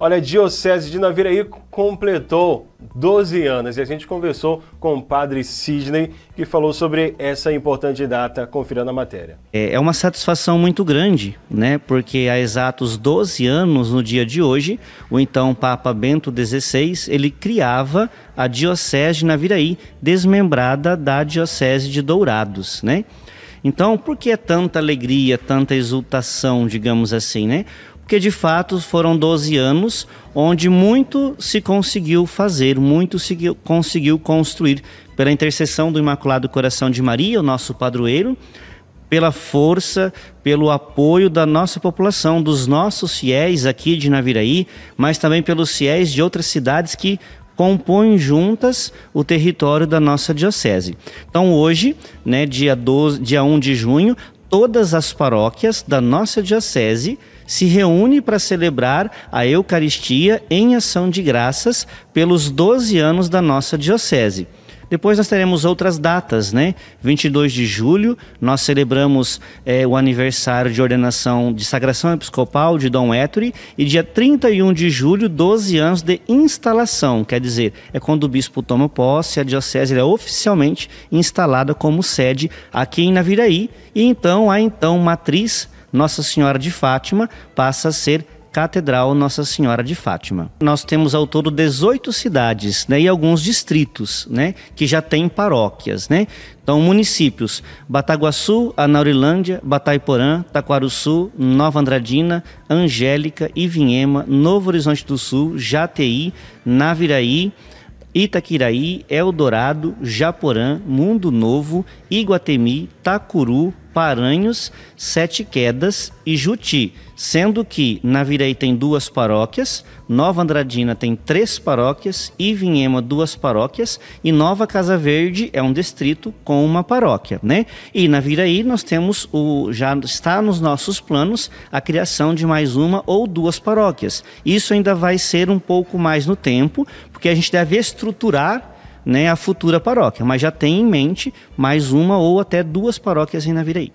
Olha, a Diocese de Naviraí completou 12 anos e a gente conversou com o padre Sidney, que falou sobre essa importante data, confirando a matéria. É, é uma satisfação muito grande, né? Porque há exatos 12 anos, no dia de hoje, o então Papa Bento XVI, ele criava a Diocese de Naviraí, desmembrada da Diocese de Dourados, né? Então, por que tanta alegria, tanta exultação, digamos assim, né? Porque de fato foram 12 anos onde muito se conseguiu fazer, muito se conseguiu construir pela intercessão do Imaculado Coração de Maria, o nosso padroeiro, pela força, pelo apoio da nossa população, dos nossos fiéis aqui de Naviraí, mas também pelos fiéis de outras cidades que compõem juntas o território da nossa diocese. Então hoje, né, dia, 12, dia 1 de junho, todas as paróquias da nossa diocese se reúne para celebrar a Eucaristia em ação de graças pelos 12 anos da nossa diocese. Depois nós teremos outras datas, né? 22 de julho, nós celebramos é, o aniversário de ordenação de sagração episcopal de Dom Ettore e dia 31 de julho, 12 anos de instalação, quer dizer, é quando o bispo toma posse, a diocese é oficialmente instalada como sede aqui em Naviraí e então a então matriz Nossa Senhora de Fátima passa a ser Catedral Nossa Senhora de Fátima. Nós temos ao todo 18 cidades né, e alguns distritos né, que já têm paróquias. Né? Então, municípios: Bataguaçu, Anaurilândia, Bataiporã, Taquaruçu, Nova Andradina, Angélica, Ivinhema, Novo Horizonte do Sul, Jateí, Naviraí. Itaquiraí, Eldorado, Japorã, Mundo Novo, Iguatemi, Tacuru, Paranhos, Sete Quedas e Juti, sendo que Navirei tem duas paróquias, Nova Andradina tem três paróquias, e Vinhema duas paróquias e Nova Casa Verde é um distrito com uma paróquia, né? E Navirei nós temos o já está nos nossos planos a criação de mais uma ou duas paróquias. Isso ainda vai ser um pouco mais no tempo, porque a gente deve estruturar né, a futura paróquia, mas já tem em mente mais uma ou até duas paróquias em Naviraí.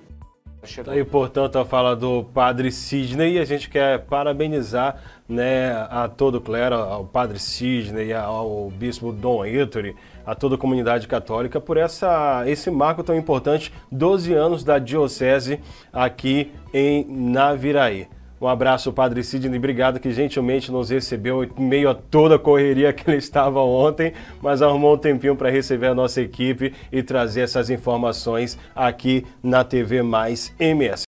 Chegou. Tá aí, portanto, a fala do Padre Sidney, e a gente quer parabenizar né, a todo o clero, ao Padre Sidney, ao Bispo Dom Ettore, a toda a comunidade católica por essa, esse marco tão importante, 12 anos da Diocese aqui em Naviraí. Um abraço, Padre Sidney, obrigado que gentilmente nos recebeu em meio a toda a correria que ele estava ontem, mas arrumou um tempinho para receber a nossa equipe e trazer essas informações aqui na TV Mais MS.